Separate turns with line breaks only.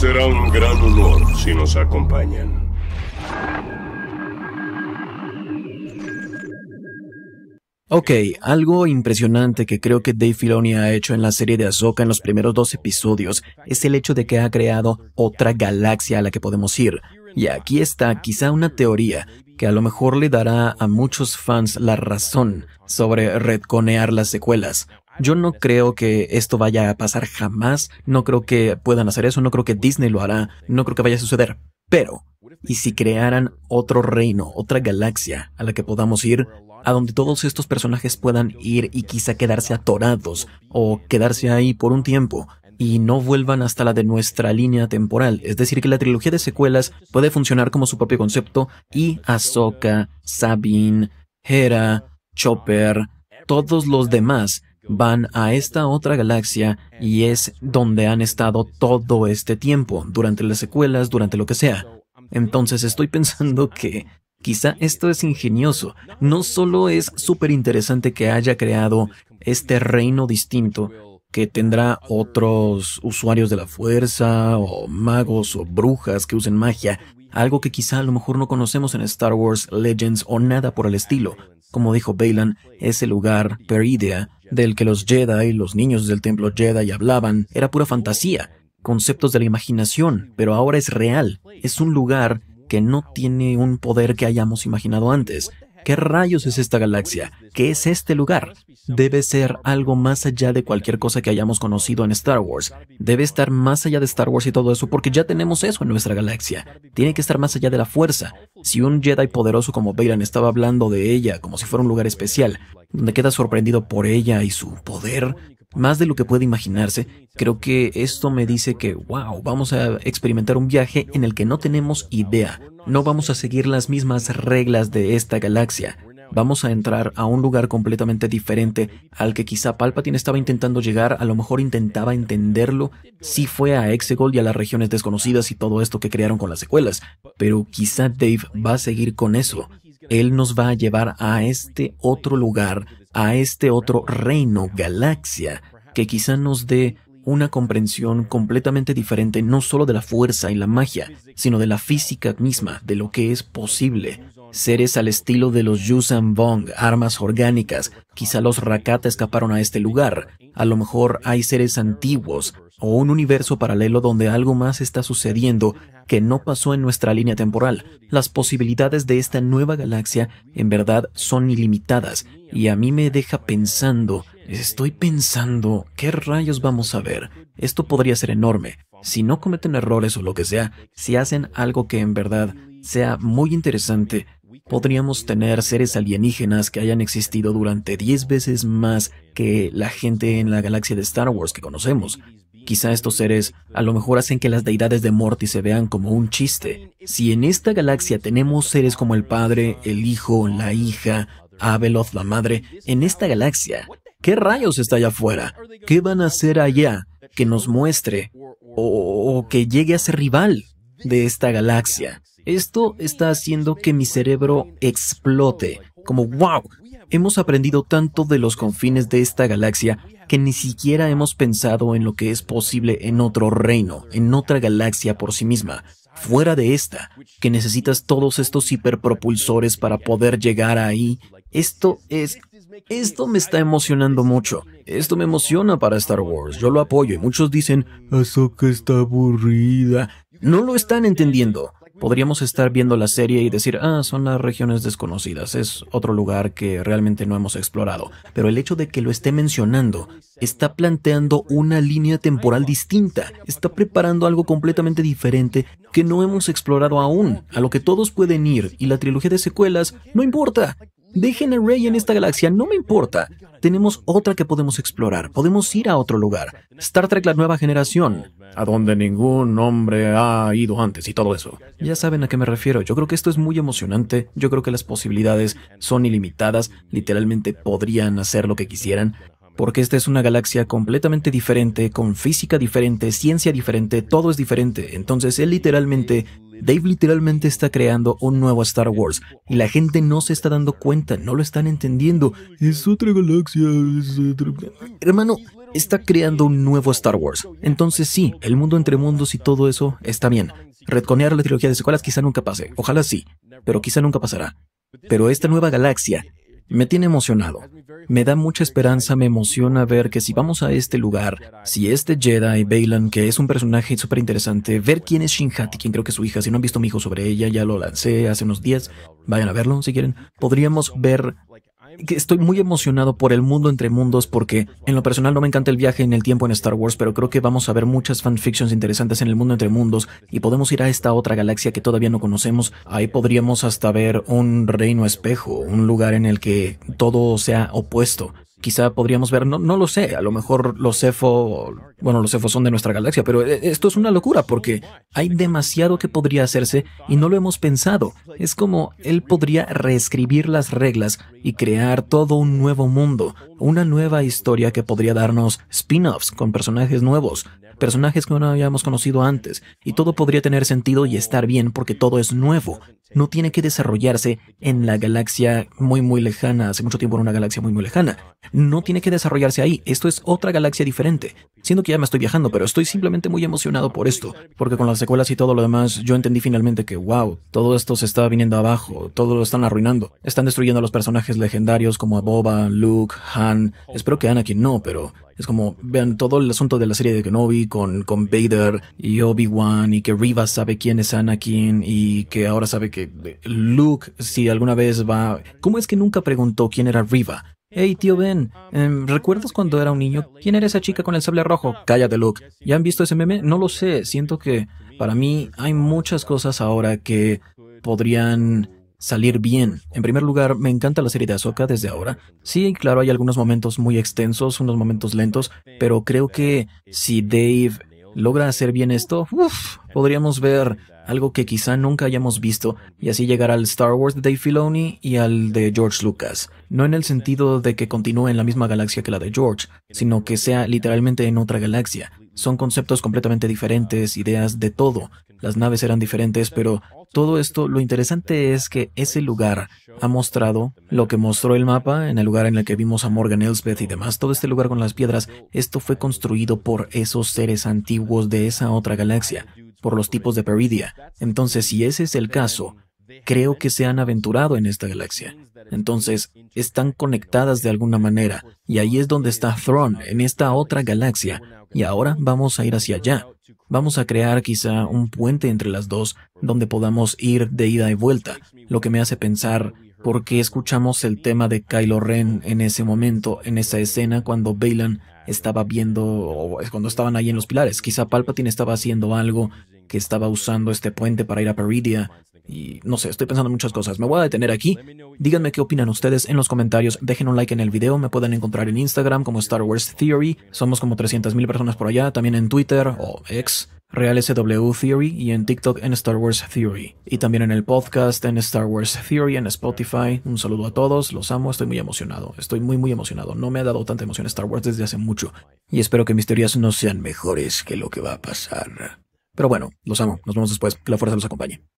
Será un gran honor si nos acompañan. Ok, algo impresionante que creo que Dave Filoni ha hecho en la serie de Ahsoka en los primeros dos episodios es el hecho de que ha creado otra galaxia a la que podemos ir. Y aquí está quizá una teoría que a lo mejor le dará a muchos fans la razón sobre retconear las secuelas. Yo no creo que esto vaya a pasar jamás, no creo que puedan hacer eso, no creo que Disney lo hará, no creo que vaya a suceder. Pero, ¿y si crearan otro reino, otra galaxia a la que podamos ir, a donde todos estos personajes puedan ir y quizá quedarse atorados o quedarse ahí por un tiempo? y no vuelvan hasta la de nuestra línea temporal. Es decir, que la trilogía de secuelas puede funcionar como su propio concepto y Ahsoka, Sabine, Hera, Chopper, todos los demás van a esta otra galaxia y es donde han estado todo este tiempo, durante las secuelas, durante lo que sea. Entonces estoy pensando que quizá esto es ingenioso. No solo es súper interesante que haya creado este reino distinto, que tendrá otros usuarios de la fuerza o magos o brujas que usen magia, algo que quizá a lo mejor no conocemos en Star Wars Legends o nada por el estilo. Como dijo Balan, ese lugar, Peridea, del que los Jedi y los niños del templo Jedi hablaban, era pura fantasía, conceptos de la imaginación, pero ahora es real, es un lugar que no tiene un poder que hayamos imaginado antes, ¿Qué rayos es esta galaxia? ¿Qué es este lugar? Debe ser algo más allá de cualquier cosa que hayamos conocido en Star Wars. Debe estar más allá de Star Wars y todo eso porque ya tenemos eso en nuestra galaxia. Tiene que estar más allá de la fuerza. Si un Jedi poderoso como Bailan estaba hablando de ella como si fuera un lugar especial, donde queda sorprendido por ella y su poder, más de lo que puede imaginarse, creo que esto me dice que, wow, vamos a experimentar un viaje en el que no tenemos idea. No vamos a seguir las mismas reglas de esta galaxia. Vamos a entrar a un lugar completamente diferente al que quizá Palpatine estaba intentando llegar, a lo mejor intentaba entenderlo, sí fue a Exegol y a las regiones desconocidas y todo esto que crearon con las secuelas, pero quizá Dave va a seguir con eso, él nos va a llevar a este otro lugar, a este otro reino, galaxia, que quizá nos dé una comprensión completamente diferente no solo de la fuerza y la magia, sino de la física misma, de lo que es posible. Seres al estilo de los Yusan Vong, armas orgánicas, quizá los Rakata escaparon a este lugar, a lo mejor hay seres antiguos, o un universo paralelo donde algo más está sucediendo que no pasó en nuestra línea temporal. Las posibilidades de esta nueva galaxia en verdad son ilimitadas y a mí me deja pensando, estoy pensando, ¿qué rayos vamos a ver? Esto podría ser enorme. Si no cometen errores o lo que sea, si hacen algo que en verdad sea muy interesante, podríamos tener seres alienígenas que hayan existido durante 10 veces más que la gente en la galaxia de Star Wars que conocemos. Quizá estos seres a lo mejor hacen que las deidades de Morty se vean como un chiste. Si en esta galaxia tenemos seres como el padre, el hijo, la hija, Abeloth, la madre, en esta galaxia, ¿qué rayos está allá afuera? ¿Qué van a hacer allá que nos muestre o, o que llegue a ser rival de esta galaxia? Esto está haciendo que mi cerebro explote, como wow, Hemos aprendido tanto de los confines de esta galaxia que ni siquiera hemos pensado en lo que es posible en otro reino, en otra galaxia por sí misma, fuera de esta, que necesitas todos estos hiperpropulsores para poder llegar ahí. Esto es... Esto me está emocionando mucho. Esto me emociona para Star Wars. Yo lo apoyo y muchos dicen, que está aburrida. No lo están entendiendo podríamos estar viendo la serie y decir, ah, son las regiones desconocidas, es otro lugar que realmente no hemos explorado. Pero el hecho de que lo esté mencionando está planteando una línea temporal distinta, está preparando algo completamente diferente que no hemos explorado aún, a lo que todos pueden ir, y la trilogía de secuelas no importa. Dejen a Rey en esta galaxia, no me importa. Tenemos otra que podemos explorar. Podemos ir a otro lugar. Star Trek la nueva generación. A donde ningún hombre ha ido antes y todo eso. Ya saben a qué me refiero. Yo creo que esto es muy emocionante. Yo creo que las posibilidades son ilimitadas. Literalmente podrían hacer lo que quisieran porque esta es una galaxia completamente diferente, con física diferente, ciencia diferente, todo es diferente. Entonces él literalmente Dave literalmente está creando un nuevo Star Wars y la gente no se está dando cuenta, no lo están entendiendo. Es otra galaxia, es otra... Hermano, está creando un nuevo Star Wars. Entonces sí, el mundo entre mundos y todo eso está bien. Redconear la trilogía de secuelas quizá nunca pase, ojalá sí, pero quizá nunca pasará. Pero esta nueva galaxia me tiene emocionado. Me da mucha esperanza, me emociona ver que si vamos a este lugar, si este Jedi, Balan, que es un personaje súper interesante, ver quién es Shin Hati, quién creo que es su hija, si no han visto mi hijo sobre ella, ya lo lancé hace unos días, vayan a verlo si quieren, podríamos ver estoy muy emocionado por el mundo entre mundos porque en lo personal no me encanta el viaje en el tiempo en Star Wars, pero creo que vamos a ver muchas fanfictions interesantes en el mundo entre mundos y podemos ir a esta otra galaxia que todavía no conocemos. Ahí podríamos hasta ver un reino espejo, un lugar en el que todo sea opuesto quizá podríamos ver, no, no lo sé, a lo mejor los efo bueno, los cefos son de nuestra galaxia, pero eh, esto es una locura porque hay demasiado que podría hacerse y no lo hemos pensado. Es como él podría reescribir las reglas y crear todo un nuevo mundo, una nueva historia que podría darnos spin-offs con personajes nuevos, personajes que no habíamos conocido antes, y todo podría tener sentido y estar bien porque todo es nuevo. No tiene que desarrollarse en la galaxia muy muy lejana, hace mucho tiempo en una galaxia muy muy lejana no tiene que desarrollarse ahí. Esto es otra galaxia diferente. Siento que ya me estoy viajando, pero estoy simplemente muy emocionado por esto, porque con las secuelas y todo lo demás, yo entendí finalmente que, wow, todo esto se está viniendo abajo, todo lo están arruinando. Están destruyendo a los personajes legendarios como a Boba, Luke, Han. Espero que Anakin no, pero es como, vean todo el asunto de la serie de Kenobi con, con Vader y Obi-Wan y que Riva sabe quién es Anakin y que ahora sabe que Luke, si alguna vez va... ¿Cómo es que nunca preguntó quién era Riva? Hey, tío Ben, em, ¿recuerdas cuando era un niño? ¿Quién era esa chica con el sable rojo? Cállate, Luke. ¿Ya han visto ese meme? No lo sé. Siento que para mí hay muchas cosas ahora que podrían salir bien. En primer lugar, me encanta la serie de Ahsoka desde ahora. Sí, claro, hay algunos momentos muy extensos, unos momentos lentos, pero creo que si Dave logra hacer bien esto, uff, podríamos ver algo que quizá nunca hayamos visto, y así llegar al Star Wars de Dave Filoni y al de George Lucas. No en el sentido de que continúe en la misma galaxia que la de George, sino que sea literalmente en otra galaxia. Son conceptos completamente diferentes, ideas de todo. Las naves eran diferentes, pero todo esto, lo interesante es que ese lugar ha mostrado lo que mostró el mapa en el lugar en el que vimos a Morgan Elsbeth y demás, todo este lugar con las piedras, esto fue construido por esos seres antiguos de esa otra galaxia por los tipos de Peridia. Entonces, si ese es el caso, creo que se han aventurado en esta galaxia. Entonces, están conectadas de alguna manera, y ahí es donde está Thrawn, en esta otra galaxia, y ahora vamos a ir hacia allá. Vamos a crear quizá un puente entre las dos, donde podamos ir de ida y vuelta, lo que me hace pensar porque escuchamos el tema de Kylo Ren en ese momento, en esa escena, cuando Balan estaba viendo, o cuando estaban ahí en los pilares. Quizá Palpatine estaba haciendo algo que estaba usando este puente para ir a Peridia. Y no sé, estoy pensando muchas cosas. Me voy a detener aquí. Díganme qué opinan ustedes en los comentarios. Dejen un like en el video. Me pueden encontrar en Instagram como Star Wars Theory. Somos como 300.000 personas por allá. También en Twitter o ex, Real SW Theory y en TikTok en Star Wars Theory. Y también en el podcast en Star Wars Theory, en Spotify. Un saludo a todos, los amo, estoy muy emocionado. Estoy muy, muy emocionado. No me ha dado tanta emoción Star Wars desde hace mucho. Y espero que mis teorías no sean mejores que lo que va a pasar. Pero bueno, los amo. Nos vemos después. Que la fuerza los acompañe.